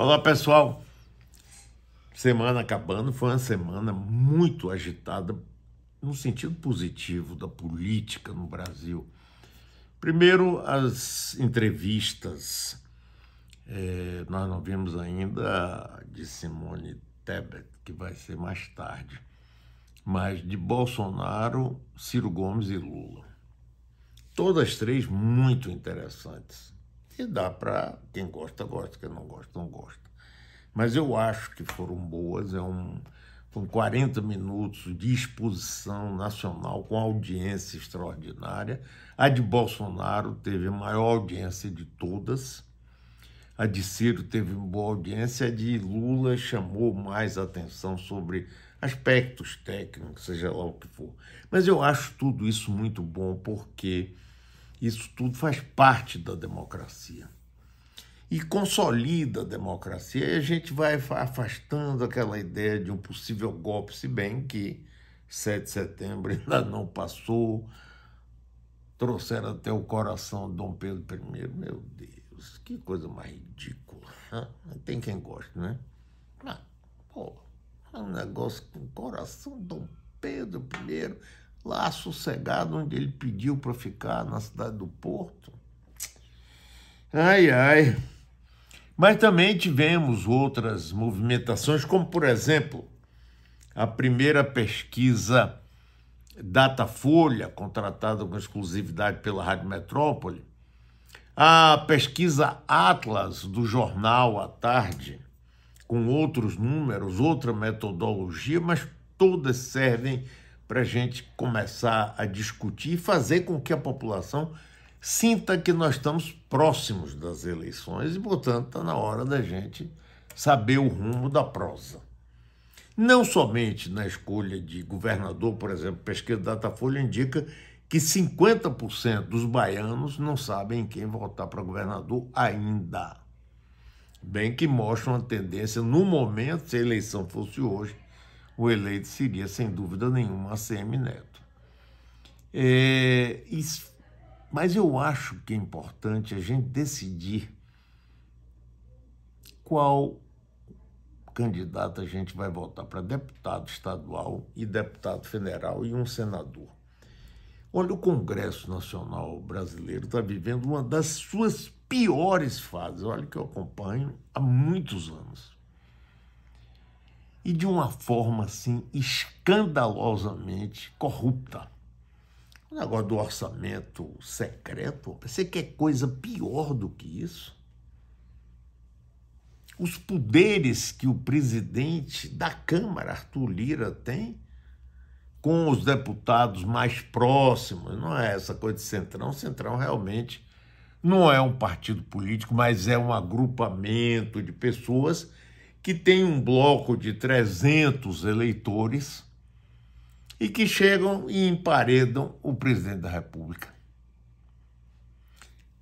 Olá pessoal, semana acabando, foi uma semana muito agitada no sentido positivo da política no Brasil. Primeiro, as entrevistas, é, nós não vimos ainda de Simone Tebet, que vai ser mais tarde, mas de Bolsonaro, Ciro Gomes e Lula. Todas três muito interessantes e dá para quem gosta, gosta, quem não gosta, não gosta. Mas eu acho que foram boas, é um, com 40 minutos de exposição nacional, com audiência extraordinária. A de Bolsonaro teve a maior audiência de todas. A de Ciro teve boa audiência, a de Lula chamou mais atenção sobre aspectos técnicos, seja lá o que for. Mas eu acho tudo isso muito bom porque isso tudo faz parte da democracia. E consolida a democracia, e a gente vai afastando aquela ideia de um possível golpe, se bem que 7 de setembro ainda não passou, trouxeram até o coração de Dom Pedro I. Meu Deus, que coisa mais ridícula. Né? Tem quem goste, né? Mas, ah, pô, é um negócio com o coração de Dom Pedro I lá sossegado onde ele pediu para ficar, na cidade do Porto. Ai, ai. Mas também tivemos outras movimentações, como, por exemplo, a primeira pesquisa Datafolha, contratada com exclusividade pela Rádio Metrópole, a pesquisa Atlas do jornal à tarde, com outros números, outra metodologia, mas todas servem para a gente começar a discutir e fazer com que a população sinta que nós estamos próximos das eleições e, portanto, está na hora da gente saber o rumo da prosa. Não somente na escolha de governador, por exemplo, pesquisa pesquisa Datafolha indica que 50% dos baianos não sabem quem votar para governador ainda. Bem que mostra uma tendência, no momento, se a eleição fosse hoje, o eleito seria, sem dúvida nenhuma, Cm Neto. É, isso, mas eu acho que é importante a gente decidir qual candidato a gente vai votar para deputado estadual e deputado federal e um senador. Olha, o Congresso Nacional Brasileiro está vivendo uma das suas piores fases. Olha, que eu acompanho há muitos anos e de uma forma assim escandalosamente corrupta. O negócio do orçamento secreto, pensei que é coisa pior do que isso. Os poderes que o presidente da Câmara, Arthur Lira, tem com os deputados mais próximos, não é essa coisa de Centrão. Centrão realmente não é um partido político, mas é um agrupamento de pessoas que tem um bloco de 300 eleitores e que chegam e emparedam o presidente da República.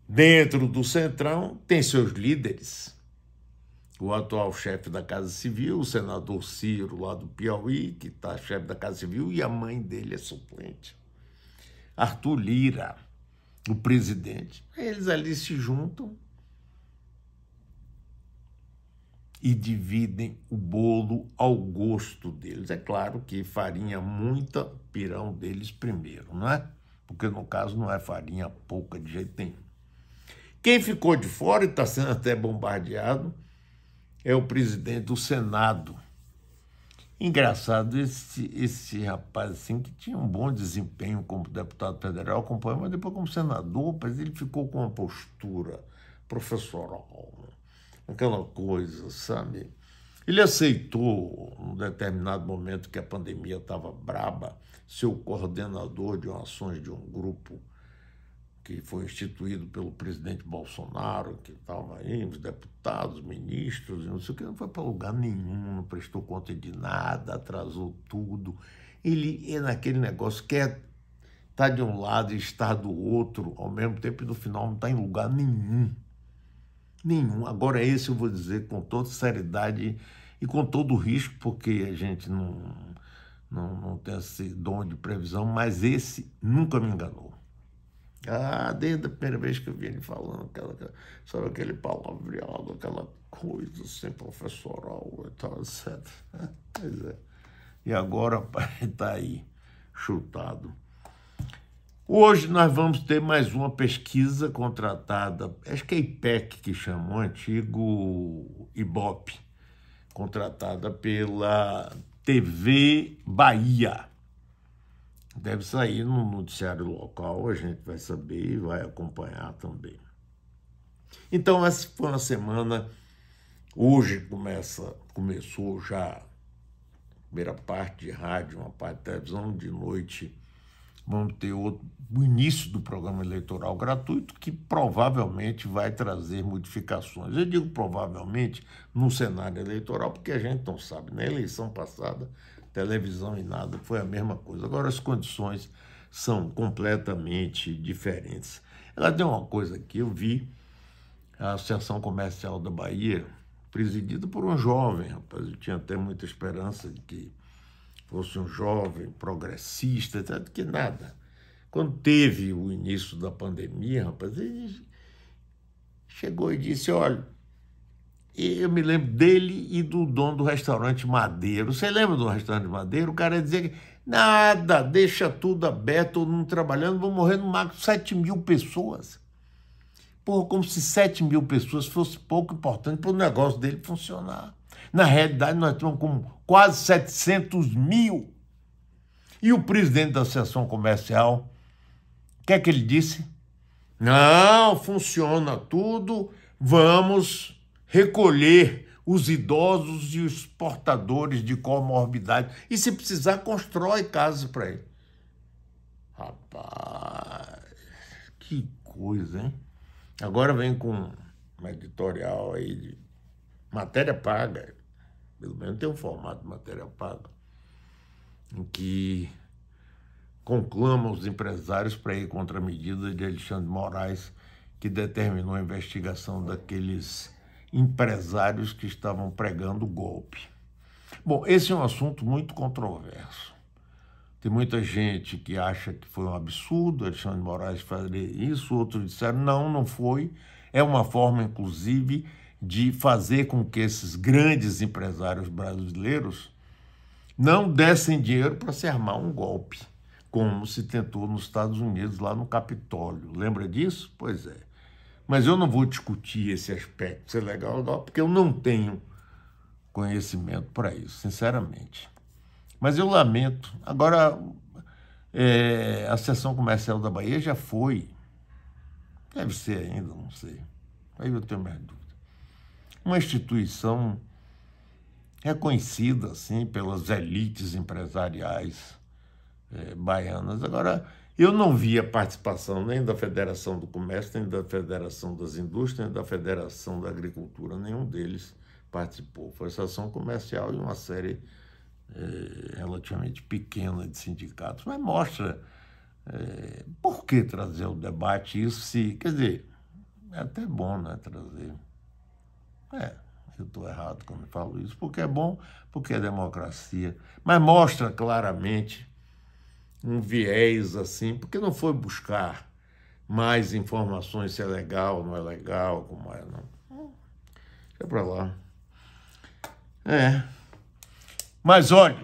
Dentro do Centrão tem seus líderes. O atual chefe da Casa Civil, o senador Ciro, lá do Piauí, que está chefe da Casa Civil, e a mãe dele é suplente. Arthur Lira, o presidente. Eles ali se juntam e dividem o bolo ao gosto deles. É claro que farinha muita, pirão deles primeiro, não é? Porque no caso não é farinha pouca de jeito nenhum. Quem ficou de fora e está sendo até bombardeado é o presidente do Senado. Engraçado, esse, esse rapaz assim, que tinha um bom desempenho como deputado federal, acompanhou, mas depois como senador, mas ele ficou com uma postura professoral, aquela coisa, sabe? Ele aceitou, num determinado momento que a pandemia estava braba, ser o coordenador de ações de um grupo que foi instituído pelo presidente Bolsonaro, que estava aí, os deputados, ministros, não sei o que, não foi para lugar nenhum, não prestou conta de nada, atrasou tudo. Ele é naquele negócio, quer estar tá de um lado e estar do outro ao mesmo tempo e no final não está em lugar nenhum. Nenhum. Agora, esse eu vou dizer com toda seriedade e com todo o risco, porque a gente não, não, não tem esse dom de previsão, mas esse nunca me enganou. Ah, desde a primeira vez que eu vi ele falando aquela, aquela sabe aquele palavreado, aquela coisa assim, professoral e tal, etc. Pois é. E agora, pai, está aí, chutado. Hoje nós vamos ter mais uma pesquisa contratada, acho que é IPEC que chamou, antigo IBOP, contratada pela TV Bahia. Deve sair no noticiário local, a gente vai saber e vai acompanhar também. Então, essa foi uma semana. Hoje começa, começou já a primeira parte de rádio, uma parte de televisão, de noite vamos ter outro, o início do programa eleitoral gratuito, que provavelmente vai trazer modificações. Eu digo provavelmente no cenário eleitoral, porque a gente não sabe. Na né? eleição passada, televisão e nada foi a mesma coisa. Agora as condições são completamente diferentes. Ela tem uma coisa que eu vi, a Associação Comercial da Bahia, presidida por um jovem, rapaz, eu tinha até muita esperança de que fosse um jovem progressista, tanto que nada. Quando teve o início da pandemia, rapaz, ele chegou e disse: olha, eu me lembro dele e do dono do restaurante Madeiro. Você lembra do restaurante Madeiro? O cara dizia que nada, deixa tudo aberto, não trabalhando, vou morrer no máximo 7 mil pessoas. Porra, como se 7 mil pessoas fosse pouco importante para o negócio dele funcionar. Na realidade, nós estamos com quase 700 mil. E o presidente da Associação Comercial, o que é que ele disse? Não, funciona tudo, vamos recolher os idosos e os portadores de comorbidade. E se precisar, constrói casa para ele. Rapaz, que coisa, hein? Agora vem com uma editorial aí de matéria paga pelo menos tem um formato de matéria pago, em que conclama os empresários para ir contra a medida de Alexandre Moraes, que determinou a investigação daqueles empresários que estavam pregando golpe. Bom, esse é um assunto muito controverso. Tem muita gente que acha que foi um absurdo Alexandre Moraes fazer isso, outros disseram não, não foi. É uma forma, inclusive, de fazer com que esses grandes empresários brasileiros não dessem dinheiro para se armar um golpe, como se tentou nos Estados Unidos, lá no Capitólio. Lembra disso? Pois é. Mas eu não vou discutir esse aspecto, se é legal ou não, porque eu não tenho conhecimento para isso, sinceramente. Mas eu lamento. Agora, é, a sessão comercial da Bahia já foi. Deve ser ainda, não sei. Aí eu tenho mais dúvidas uma instituição reconhecida assim pelas elites empresariais eh, baianas. Agora, eu não vi a participação nem da Federação do Comércio, nem da Federação das Indústrias, nem da Federação da Agricultura, nenhum deles participou. Foi a Associação Comercial e uma série eh, relativamente pequena de sindicatos. Mas mostra eh, por que trazer o debate isso se. Quer dizer, é até bom né, trazer. É, eu estou errado quando falo isso, porque é bom, porque é democracia, mas mostra claramente um viés assim, porque não foi buscar mais informações se é legal, ou não é legal, como é, não. É para lá. É. Mas olha,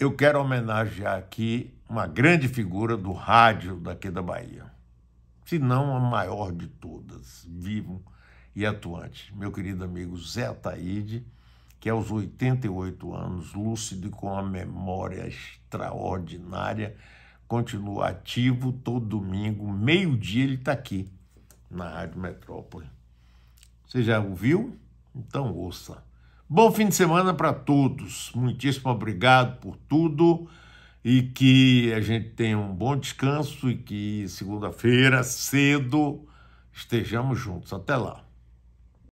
eu quero homenagear aqui uma grande figura do rádio daqui da Bahia, se não a maior de todas, vivo e atuante. Meu querido amigo Zé Ataíde, que aos 88 anos, lúcido e com a memória extraordinária, continua ativo todo domingo, meio-dia ele está aqui na Rádio Metrópole. Você já ouviu? Então ouça. Bom fim de semana para todos. Muitíssimo obrigado por tudo e que a gente tenha um bom descanso e que segunda-feira, cedo, estejamos juntos. Até lá.